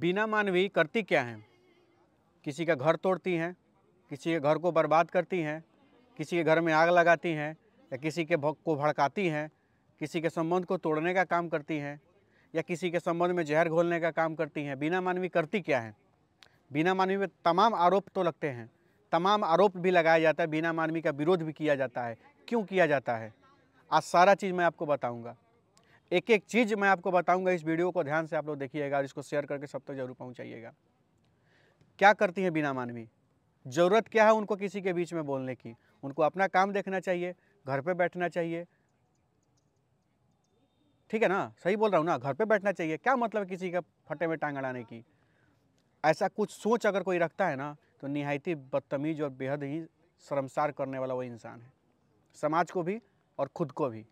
बिना मानवीय करती क्या हैं किसी का घर तोड़ती हैं किसी के घर को बर्बाद करती हैं किसी के घर में आग लगाती हैं या किसी के को भड़काती हैं किसी के संबंध को तोड़ने का काम करती हैं या किसी के संबंध में जहर घोलने का काम करती हैं बिना मानवीय करती क्या है बिना मानवीय में तमाम आरोप तो लगते हैं तमाम आरोप भी लगाया जाता है बिना मानवीय का विरोध भी किया जाता है क्यों किया जाता है आज सारा चीज़ मैं आपको बताऊँगा एक एक चीज़ मैं आपको बताऊंगा इस वीडियो को ध्यान से आप लोग देखिएगा और इसको शेयर करके सब तक तो जरूर पहुंचाइएगा क्या करती हैं बिना मानवी ज़रूरत क्या है उनको किसी के बीच में बोलने की उनको अपना काम देखना चाहिए घर पे बैठना चाहिए ठीक है ना सही बोल रहा हूँ ना घर पे बैठना चाहिए क्या मतलब किसी का फटे में टांग अड़ाने की ऐसा कुछ सोच अगर कोई रखता है ना तो नहायती बदतमीज़ और बेहद ही शर्मसार करने वाला वो इंसान है समाज को भी और खुद को भी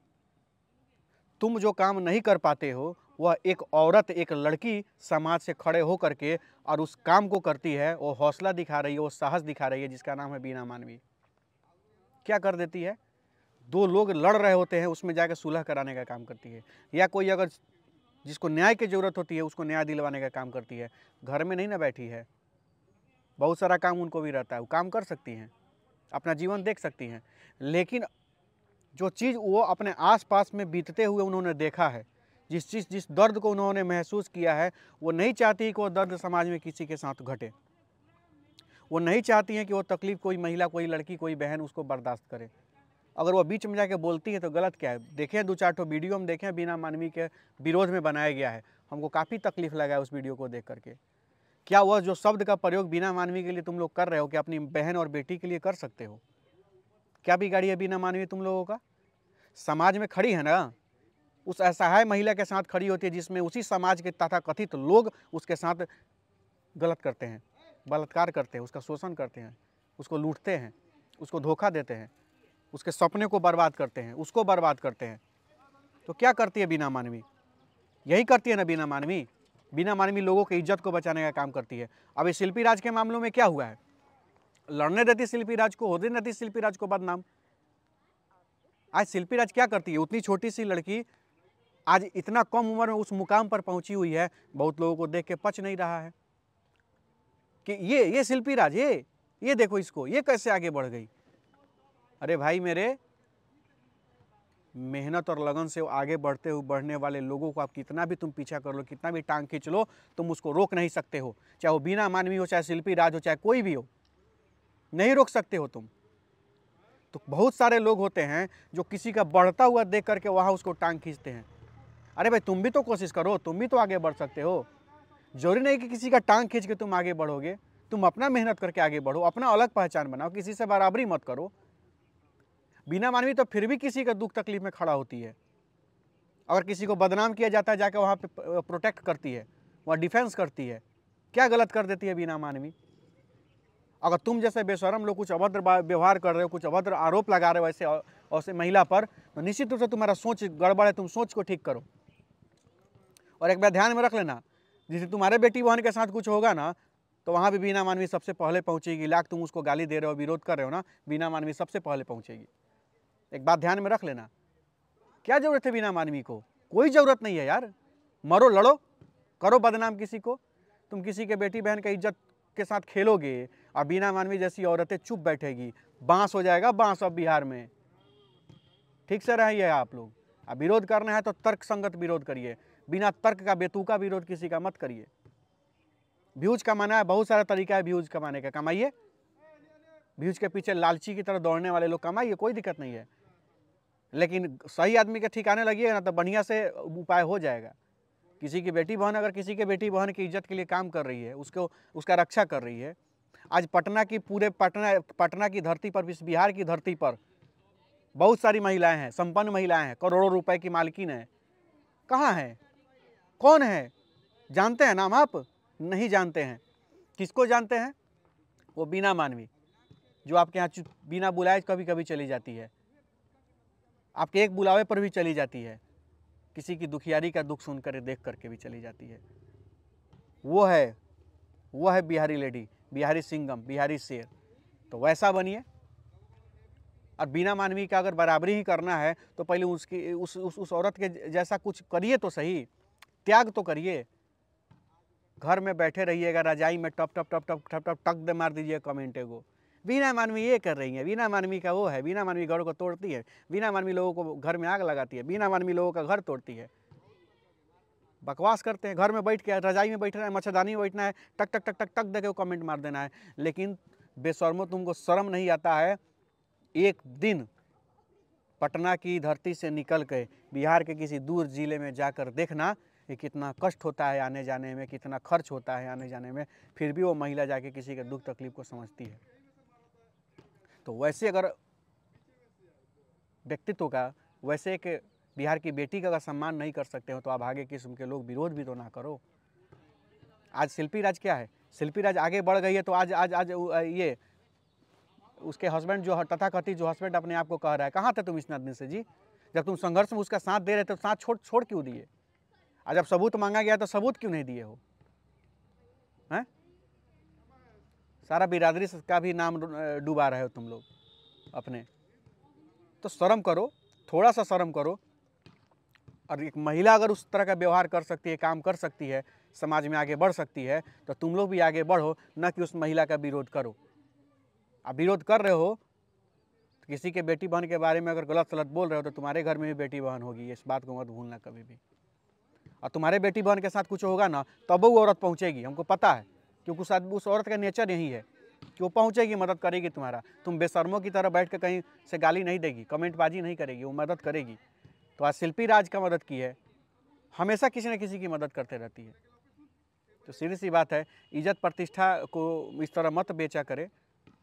तुम जो काम नहीं कर पाते हो वह एक औरत एक लड़की समाज से खड़े हो करके और उस काम को करती है वो हौसला दिखा रही है वो साहस दिखा रही है जिसका नाम है बीना मानवी क्या कर देती है दो लोग लड़ रहे होते हैं उसमें जाकर सुलह कराने का काम करती है या कोई अगर जिसको न्याय की ज़रूरत होती है उसको न्याय दिलवाने का काम करती है घर में नहीं ना बैठी है बहुत सारा काम उनको भी रहता है वो काम कर सकती हैं अपना जीवन देख सकती हैं लेकिन जो चीज़ वो अपने आसपास में बीतते हुए उन्होंने देखा है जिस चीज़ जिस दर्द को उन्होंने महसूस किया है वो नहीं चाहती कि वो दर्द समाज में किसी के साथ घटे वो नहीं चाहती हैं कि वो तकलीफ़ कोई महिला कोई लड़की कोई बहन उसको बर्दाश्त करे अगर वो बीच में जाके बोलती है तो गलत क्या है देखें दो चार ठो वीडियो हम देखें बिना मानवी के विरोध में बनाया गया है हमको काफ़ी तकलीफ़ लगा है उस वीडियो को देख करके क्या वह जो शब्द का प्रयोग बिना मानवी के लिए तुम लोग कर रहे हो कि अपनी बहन और बेटी के लिए कर सकते हो क्या बिगाड़ी है बिना मानवीय तुम लोगों का समाज में खड़ी है ना उस असहाय महिला के साथ खड़ी होती है जिसमें उसी समाज के तथा कथित लोग उसके साथ गलत करते हैं बलात्कार करते हैं उसका शोषण करते हैं उसको लूटते हैं उसको धोखा देते हैं उसके सपने को बर्बाद करते हैं उसको बर्बाद करते हैं तो क्या करती है बिना मानवी यही करती है ना बिना मानवी बिना मानवी लोगों की इज्जत को बचाने का काम करती है अब इस शिल्पी राज के मामलों में क्या हुआ है लड़ने देती शिल्पी राज को होने देती शिल्पी राज को बदनाम आज शिल्पी राज क्या करती है उतनी छोटी सी लड़की आज इतना कम उम्र में उस मुकाम पर पहुंची हुई है बहुत लोगों को देख के पच नहीं रहा है कि ये ये शिल्पी राज ये ये देखो इसको ये कैसे आगे बढ़ गई अरे भाई मेरे मेहनत और लगन से आगे बढ़ते हुए बढ़ने वाले लोगों को आप कितना भी तुम पीछा कर लो कितना भी टांग खींच लो तुम उसको रोक नहीं सकते हो चाहे वो बिना मानवी हो चाहे शिल्पी राज हो चाहे कोई भी हो नहीं रोक सकते हो तुम तो बहुत सारे लोग होते हैं जो किसी का बढ़ता हुआ देख करके वहाँ उसको टांग खींचते हैं अरे भाई तुम भी तो कोशिश करो तुम भी तो आगे बढ़ सकते हो जरूरी नहीं कि किसी का टांग खींच के तुम आगे बढ़ोगे तुम अपना मेहनत करके आगे बढ़ो अपना अलग पहचान बनाओ किसी से बराबरी मत करो बिना मानवी तो फिर भी किसी का दुख तकलीफ में खड़ा होती है अगर किसी को बदनाम किया जाता है जाकर वहाँ पर प्रोटेक्ट करती है वहाँ डिफेंस करती है क्या गलत कर देती है बिना मानवी अगर तुम जैसे बेशरम लोग कुछ अभद्र व्यवहार कर रहे हो कुछ अभद्र आरोप लगा रहे हो ऐसे ऐसे महिला पर तो निश्चित रूप से तुम्हारा सोच गड़बड़ है तुम सोच को ठीक करो और एक बार ध्यान में रख लेना जैसे तुम्हारे बेटी बहन के साथ कुछ होगा ना तो वहाँ भी बिना मानवी सबसे पहले पहुँचेगी लाख तुम उसको गाली दे रहे हो विरोध कर रहे हो ना बिना मानवी सबसे पहले पहुँचेगी एक बात ध्यान में रख लेना क्या ज़रूरत है बिना मानवी को कोई ज़रूरत नहीं है यार मरो लड़ो करो बदनाम किसी को तुम किसी के बेटी बहन के इज्जत के साथ खेलोगे और बीना मानवी जैसी औरतें चुप बैठेगी बांस हो जाएगा बांस अब बिहार में ठीक से रहिए आप लोग अब विरोध करना है तो तर्क संगत विरोध करिए बिना तर्क का बेतुका विरोध किसी का मत करिए व्यूज कमाना है बहुत सारा तरीका है व्यूज कमाने का कमाइए व्यूज के पीछे लालची की तरह दौड़ने वाले लोग कमाइए कोई दिक्कत नहीं है लेकिन सही आदमी के ठिकाने लगिए ना तो बढ़िया से उपाय हो जाएगा किसी की बेटी बहन अगर किसी के बेटी बहन की इज्जत के लिए काम कर रही है उसको उसका रक्षा कर रही है आज पटना की पूरे पटना पटना की धरती पर विश्व बिहार की धरती पर बहुत सारी महिलाएं हैं संपन्न महिलाएं हैं करोड़ों रुपए की मालकिन हैं कहाँ हैं कौन है जानते हैं नाम आप नहीं जानते हैं किसको जानते हैं वो बिना मानवी जो आपके यहाँ बिना बुलाए कभी कभी चली जाती है आपके एक बुलावे पर भी चली जाती है किसी की दुखियारी का दुख सुन कर देख करके भी चली जाती है वो है वो है बिहारी लेडी बिहारी सिंगम बिहारी शेर तो वैसा बनिए और बिना मानवीय का अगर बराबरी ही करना है तो पहले उसकी उस उस, उस औरत के जैसा कुछ करिए तो सही त्याग तो करिए घर में बैठे रहिएगा रजाई में टप टप टप टप टप टप टक दे मार दीजिए कमेंट को बिना मानवीय ये कर रही है बिना मानवीय का वो है बिना मानवीय घरों को तोड़ती है बिना मानवीय लोगों को घर में आग लगाती है बिना मानवीय लोगों का घर तोड़ती है बकवास करते हैं घर में बैठ के रजाई में बैठना है मच्छरदानी में बैठना है टक टक टक टक टक दे के कमेंट मार देना है लेकिन बेशर्मो तुमको शर्म नहीं आता है एक दिन पटना की धरती से निकल के बिहार के किसी दूर ज़िले में जाकर देखना कि कितना कष्ट होता है आने जाने में कितना खर्च होता है आने जाने में फिर भी वो महिला जाके किसी के दुख तकलीफ को समझती है तो वैसे अगर व्यक्तित्व का वैसे एक बिहार की बेटी का अगर सम्मान नहीं कर सकते हो तो आप आगे किस्म के लोग विरोध भी तो ना करो आज शिल्पी राज क्या है शिल्पी राज आगे बढ़ गई है तो आज आज आज ये उसके हस्बैंड जो तथाकथित जो हस्बैंड अपने आप को कह रहा है कहाँ थे तुम इस दिन से जी जब तुम संघर्ष में उसका साथ दे रहे थे तो साथ छोड़ छोड़ क्यों दिए आज जब सबूत मांगा गया तो सबूत क्यों नहीं दिए हो हैं सारा बिरादरी का भी नाम डुबा रहे हो तुम लोग अपने तो शर्म करो थोड़ा सा शर्म करो और एक महिला अगर उस तरह का व्यवहार कर सकती है काम कर सकती है समाज में आगे बढ़ सकती है तो तुम लोग भी आगे बढ़ो न कि उस महिला का विरोध करो आप विरोध कर रहे हो तो किसी के बेटी बहन के बारे में अगर गलत सलत बोल रहे हो तो तुम्हारे घर में भी बेटी बहन होगी इस बात को मत भूलना कभी भी और तुम्हारे बेटी बहन के साथ कुछ होगा ना तब वो औरत पहुँचेगी हमको पता है क्योंकि उस उस औरत का नेचर यही है कि वो पहुँचेगी मदद करेगी तुम्हारा तुम बेशर्मों की तरह बैठ कर कहीं से गाली नहीं देगी कमेंटबाजी नहीं करेगी वो मदद करेगी तो आज शिल्पी राज का मदद की है हमेशा किसी न किसी की मदद करते रहती है तो सीधी सी बात है इज्जत प्रतिष्ठा को इस तरह मत बेचा करे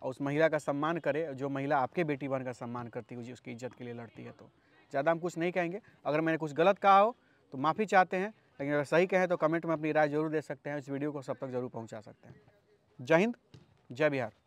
और उस महिला का सम्मान करे जो महिला आपके बेटी बहन का सम्मान करती है उसकी इज्जत के लिए लड़ती है तो ज़्यादा हम कुछ नहीं कहेंगे अगर मैंने कुछ गलत कहा हो तो माफ़ी चाहते हैं लेकिन अगर सही कहें तो कमेंट में अपनी राय जरूर दे सकते हैं इस वीडियो को सब तक जरूर पहुँचा सकते हैं जय हिंद जय बिहार